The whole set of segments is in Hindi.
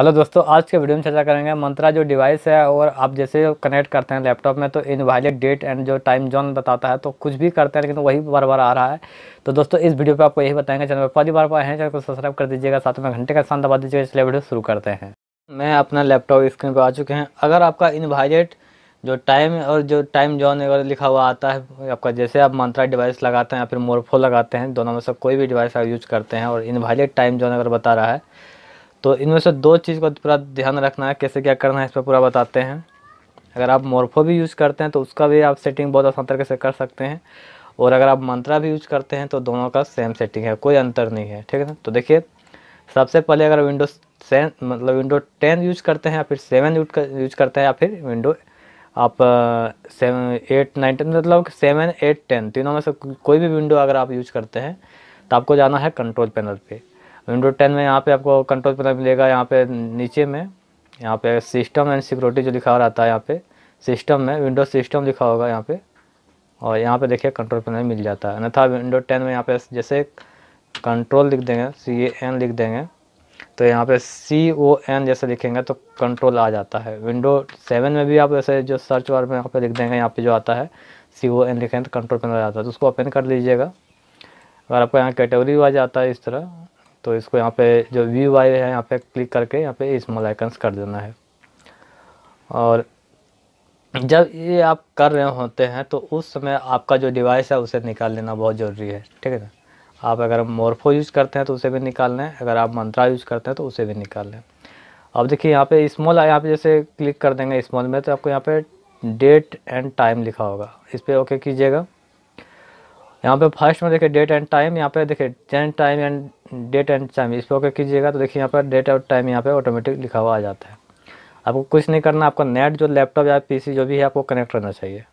हेलो दोस्तों आज के वीडियो में चर्चा करेंगे मंत्रा जो डिवाइस है और आप जैसे कनेक्ट करते हैं लैपटॉप में तो इनवायलेट डेट एंड जो टाइम जोन बताता है तो कुछ भी करते हैं लेकिन वही बार बार आ रहा है तो दोस्तों इस वीडियो पे आपको यही बताएंगे चैनल पर पहली बार पर हैं चैनल को सब्सक्राइब कर दीजिएगा साथ में घंटे का स्थान दबा दीजिएगा इसलिए वीडियो शुरू करते हैं मैं अपना लैपटॉप स्क्रीन पर आ चुके हैं अगर आपका इनवायलेट जो टाइम और जो टाइम जोन अगर लिखा हुआ आता है आपका जैसे आप मंत्रा डिवाइस लगाते हैं या फिर मोरफो लगाते हैं दोनों में से कोई भी डिवाइस आप यूज़ करते हैं और इनवायलेट टाइम जोन अगर बता रहा है तो इनमें से दो चीज़ को पूरा ध्यान रखना है कैसे क्या करना है इस पर पूरा बताते हैं अगर आप मोरफो भी यूज़ करते हैं तो उसका भी आप सेटिंग बहुत आसान तरीके से कर सकते हैं और अगर आप मंत्रा भी यूज करते हैं तो दोनों का सेम सेटिंग है कोई अंतर नहीं है ठीक है ना तो देखिए सबसे पहले अगर विंडो सेवन मतलब विंडो टेन यूज करते हैं या फिर सेवन यूज करते हैं या फिर विंडो आप सेवन एट नाइन टेन मतलब सेवन एट टेन तीनों में से कोई भी विंडो अगर आप यूज करते हैं तो आपको जाना है कंट्रोल पैनल पे विंडो टेन में यहाँ पे आपको कंट्रोल पैनल मिलेगा यहाँ पे नीचे में यहाँ पे सिस्टम एंड सिक्योरिटी जो लिखा रहता है यहाँ पे सिस्टम में विंडो सिस्टम लिखा होगा यहाँ पे और यहाँ पे देखिए कंट्रोल पैनल मिल जाता है अन्यथा विंडो टेन में यहाँ पे जैसे कंट्रोल लिख देंगे सी ए एन लिख देंगे तो यहाँ पे सी ओ एन जैसे लिखेंगे तो कंट्रोल आ जाता है विंडो सेवन में भी आप ऐसे जो सर्च बार में यहाँ पे लिख देंगे यहाँ पे जो आता है सी ओ एन लिखेंगे तो कंट्रोल पैनल आ जाता है तो उसको ओपन कर लीजिएगा अगर आपको यहाँ कैटेगरी वाइज आता है इस तरह तो इसको यहाँ पे जो व्यू आई है यहाँ पे क्लिक करके यहाँ पे स्मॉल आइकन्स कर देना है और जब ये आप कर रहे होते हैं तो उस समय आपका जो डिवाइस है उसे निकाल लेना बहुत ज़रूरी है ठीक है ना आप अगर मोरफो यूज़ करते हैं तो उसे भी निकाल लें अगर आप मंत्रा यूज़ करते हैं तो उसे भी निकाल लें अब देखिए यहाँ पे स्मॉल यहाँ पे जैसे क्लिक कर देंगे स्मॉल में तो आपको यहाँ पे डेट एंड टाइम लिखा होगा इस पर ओके कीजिएगा यहाँ पे फर्स्ट में देखिए डेट एंड टाइम यहाँ पे देखिए ten time and date and time इस पर ओके कीजिएगा तो देखिए यहाँ पर डेट और टाइम यहाँ पर ऑटोमेटिक लिखा हुआ आ जाता है आपको कुछ नहीं करना आपका नेट जो लैपटॉप या पीसी जो भी है आपको कनेक्ट करना चाहिए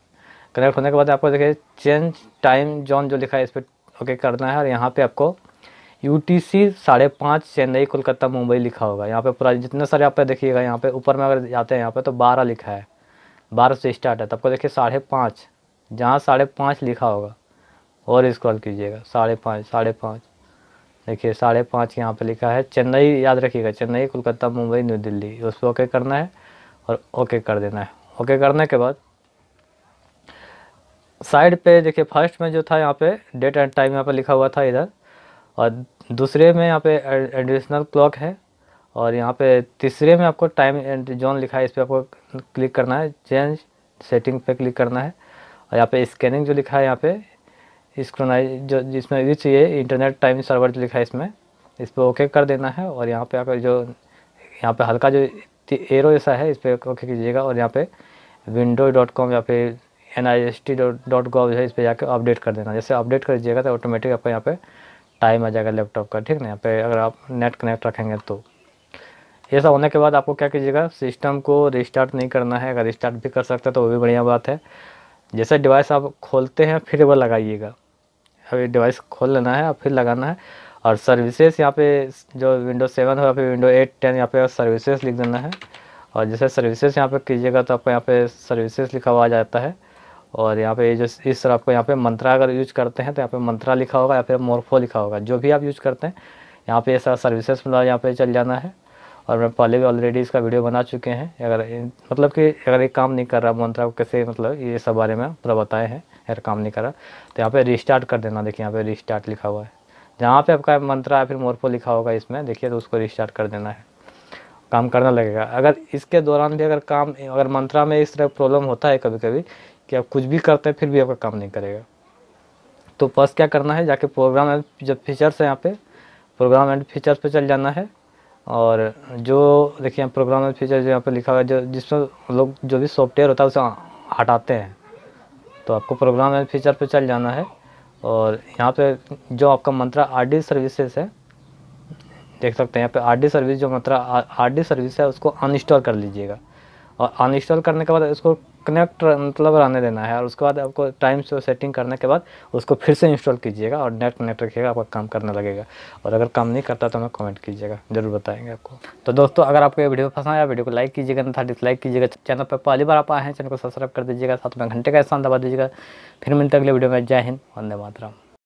कनेक्ट होने के बाद आपको देखिए चेंज टाइम जोन जो लिखा है इस पर ओके करना है और यहाँ पर आपको यू टी सी साढ़े पाँच चेन्नई कोलकाता मुंबई लिखा होगा यहाँ पे पूरा जितने सारे आप देखिएगा यहाँ पे ऊपर में अगर जाते हैं यहाँ पे तो बारह लिखा है बारह से स्टार्ट है तो आपको देखिए साढ़े पाँच जहाँ साढ़े पाँच लिखा होगा और इस्क्रॉल कीजिएगा साढ़े पाँच साढ़े पाँच देखिए साढ़े पाँच यहाँ पर लिखा है चेन्नई याद रखिएगा चेन्नई कोलकाता मुंबई न्यू दिल्ली उस पर ओके करना है और ओके कर देना है ओके करने के बाद साइड पे देखिए फर्स्ट में जो था यहाँ पे डेट एंड टाइम यहाँ पे लिखा हुआ था इधर और दूसरे में यहाँ पे एडिशनल क्लॉक है और यहाँ पे तीसरे में आपको टाइम एंड जोन लिखा है इस पर आपको क्लिक करना है चेंज सेटिंग पे क्लिक करना है और यहाँ पे स्कैनिंग जो लिखा है यहाँ पे इसक्रोनाइज जो जिसमें रिच ये इंटरनेट टाइम सर्वर जो लिखा है इसमें इस पर ओके कर देना है और यहाँ पे आकर जो यहाँ पे हल्का जो एरो जैसा है इस पर ओके कीजिएगा और यहाँ पे विंडो डॉट कॉम या फिर N I S T dot dot gov जो है इस पर जाकर अपडेट कर देना जैसे अपडेट कर दीजिएगा तो ऑटोमेटिक आपका यहाँ पे टाइम आ जाएगा लैपटॉप का ठीक ना यहाँ पे अगर आप नेट कनेक्ट रखेंगे तो ये सब होने के बाद आपको क्या कीजिएगा सिस्टम को रिस्टार्ट नहीं करना है अगर रिस्टार्ट भी कर सकते हैं तो वो भी बढ़िया बात है जैसे डिवाइस आप खोलते हैं फिर वह लगाइएगा अभी डिवाइस खोल लेना है और फिर लगाना है और सर्विसेज यहाँ पे जो विंडो सेवन हो या फिर विंडो एट टेन यहाँ पे सर्विसेज लिख देना है और जैसे सर्विसेज यहाँ पे कीजिएगा तो आपको यहाँ पे सर्विसेज लिखा हुआ आ जाता है और यहाँ पे जो इस तरह आपको यहाँ पे मंत्रा अगर यूज करते हैं तो यहाँ पे मंत्रा लिखा होगा या फिर मोरफो लिखा होगा जो भी आप यूज करते हैं यहाँ पे ऐसा सर्विसेज मतलब यहाँ पे चल जाना है और मैं पहले भी ऑलरेडी इसका वीडियो बना चुके हैं अगर मतलब कि अगर ये काम नहीं कर रहा मंत्रा को कैसे मतलब ये सब बारे में पूरा बताए हैं अगर काम नहीं कर रहा तो यहाँ पे रिस्टार्ट कर देना देखिए यहाँ पे रिस्टार्ट लिखा हुआ है जहाँ पे आपका मंत्रा या फिर मोरपो लिखा होगा इसमें देखिए तो उसको रिस्टार्ट कर देना है काम करना लगेगा अगर इसके दौरान भी अगर काम अगर मंत्रा में इस तरह प्रॉब्लम होता है कभी कभी कि आप कुछ भी करते हैं फिर भी आपका काम नहीं करेगा तो फर्स्ट क्या करना है जाके प्रोग्राम एंड जब फीचर्स है यहाँ पे प्रोग्राम एंड फीचर्स पे चल जाना है और जो देखिए यहाँ प्रोग्राम फीचर जो यहाँ पर लिखा हुआ है जो जिसमें लोग जो भी सॉफ्टवेयर होता है उसे हटाते हैं तो आपको प्रोग्राम एंड फीचर पर चल जाना है और यहाँ पे जो आपका मंत्रा आर सर्विसेज है देख सकते हैं यहाँ पे आर सर्विस जो मंत्रा आर सर्विस है उसको अनइंस्टॉल कर लीजिएगा और अनइंस्टॉल करने के बाद इसको कनेक्ट मतलब रहने देना है और उसके बाद आपको टाइम से सेटिंग करने के बाद उसको फिर से इंस्टॉल कीजिएगा और नेट कनेक्ट रखिएगा आपका काम करने लगेगा और अगर काम नहीं करता तो हमें कमेंट कीजिएगा जरूर बताएंगे आपको तो दोस्तों अगर आपको ये वीडियो पसंद आया वीडियो को लाइक कीजिएगा तथा डिसलाइक कीजिएगा चैनल पर पहली बार आप आए हैं चैनल को सब्सक्राइब कर दीजिएगा साथ में घंटे का स्थान दबा दीजिएगा फिर मिलते अगले वीडियो में जय हिंद वंदे मातराम